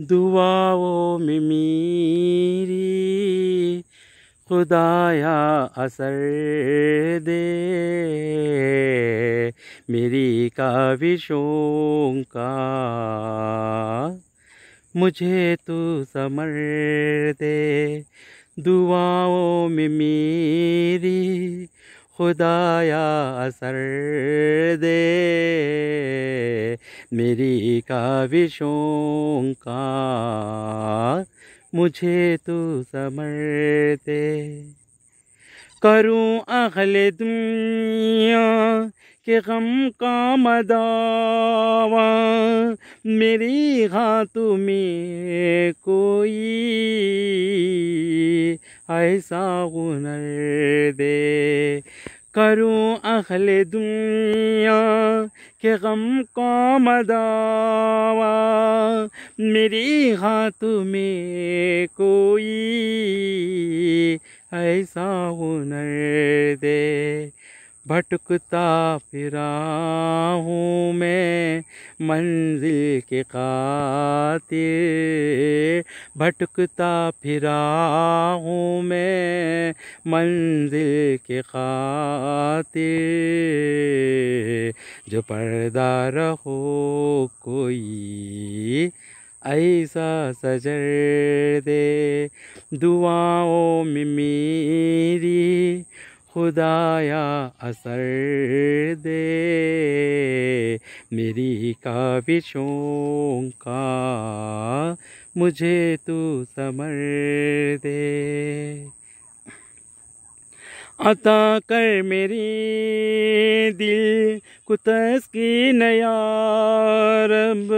दुआओ में मेरी खुदाया असर दे मेरी काविशों का मुझे तू समर दे दुआओं में मेरी खुदाया असर दे मेरी काविशों का मुझे तू समर दे करूँ अहल दुनिया के गम का मदावा मेरी हाथ तुम्हें कोई ऐसा हुनर दे करूँ अखल दुनिया के गम को मदावा मेरी हाथ में कोई ऐसा हुनर दे भटकता फिरा हूँ मैं मंजिल के खातिर भटकता फिरा हूँ मैं मंजिल के खाते जो पर्दा रहो कोई ऐसा सजर दे दुआओं में मेरी खुदाया असर दे मेरी काविशों का मुझे तू समर दे अता कर मेरी दिल कुतस की रब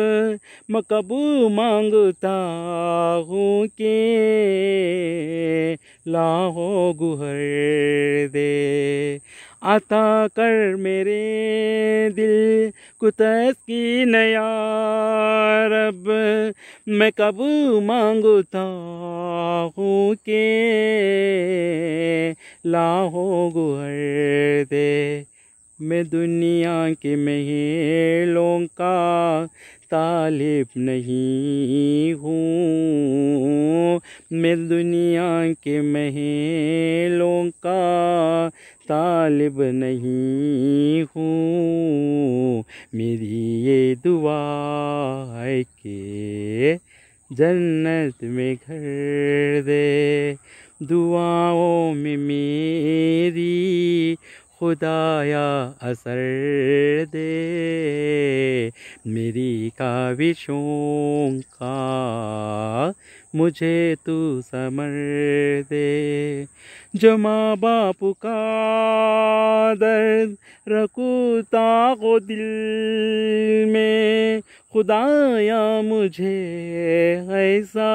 मकबू मांगता हूँ के लाहो गुहर दे अता कर मेरे दिल की नया रब मैं कब मांगता हूँ के लाहो गुहर दे मैं दुनिया के महलों का तालिब नहीं हूँ मैं दुनिया के महलों का तालिब नहीं हूँ मेरी ये दुआ है कि जन्नत में घर दे दुआओं में मेरी खुदाया असर दे मेरी काविशों का मुझे तू समर दे जमा बाप का दर्द रखूता को दिल में खुदाया मुझे ऐसा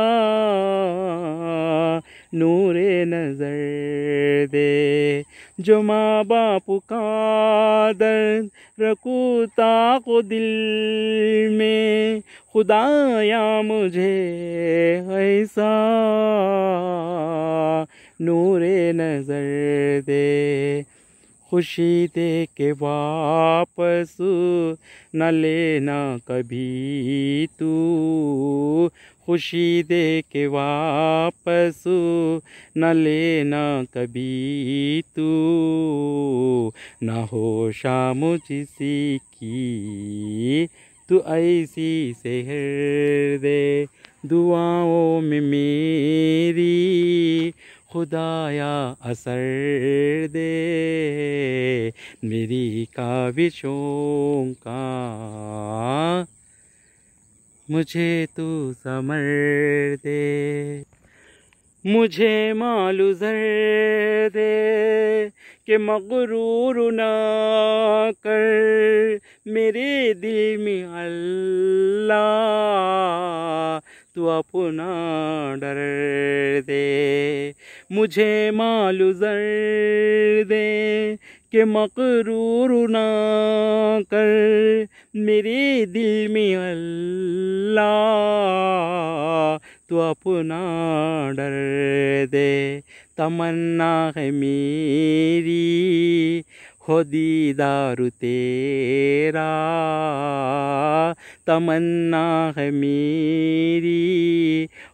नूरे नज़र दे जो माँ बाप का दर्द रखूता को दिल में खुदाया मुझे ऐसा नूर नज़र दे खुशी दे के वापस न लेना कभी तू खुशी दे के वापस न लेना कभी तू न हो शाम जिसी की तू ऐसी से दे दुआओं में मेरी खुदाया असर दे मेरी काविशों का मुझे तू समर दे मुझे मालूजर दे के मगरूर ना कर मेरे दिल में अल्लाह तू अपना डर दे मुझे मालू जर दे के मकरूर ना कर मेरे दिल में अल्लाह तो अपना डर दे तमन्ना है मेरी हो दीदार तेरा तमन्ना है मेरी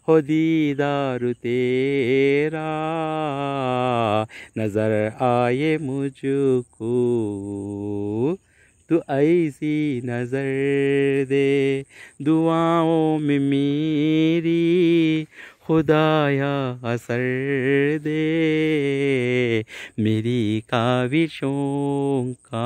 हो दीदार तेरा नज़र आए मुझको तू ऐसी नज़र दे दुआओं में मेरी खुदाया असर दे मेरी काविशों का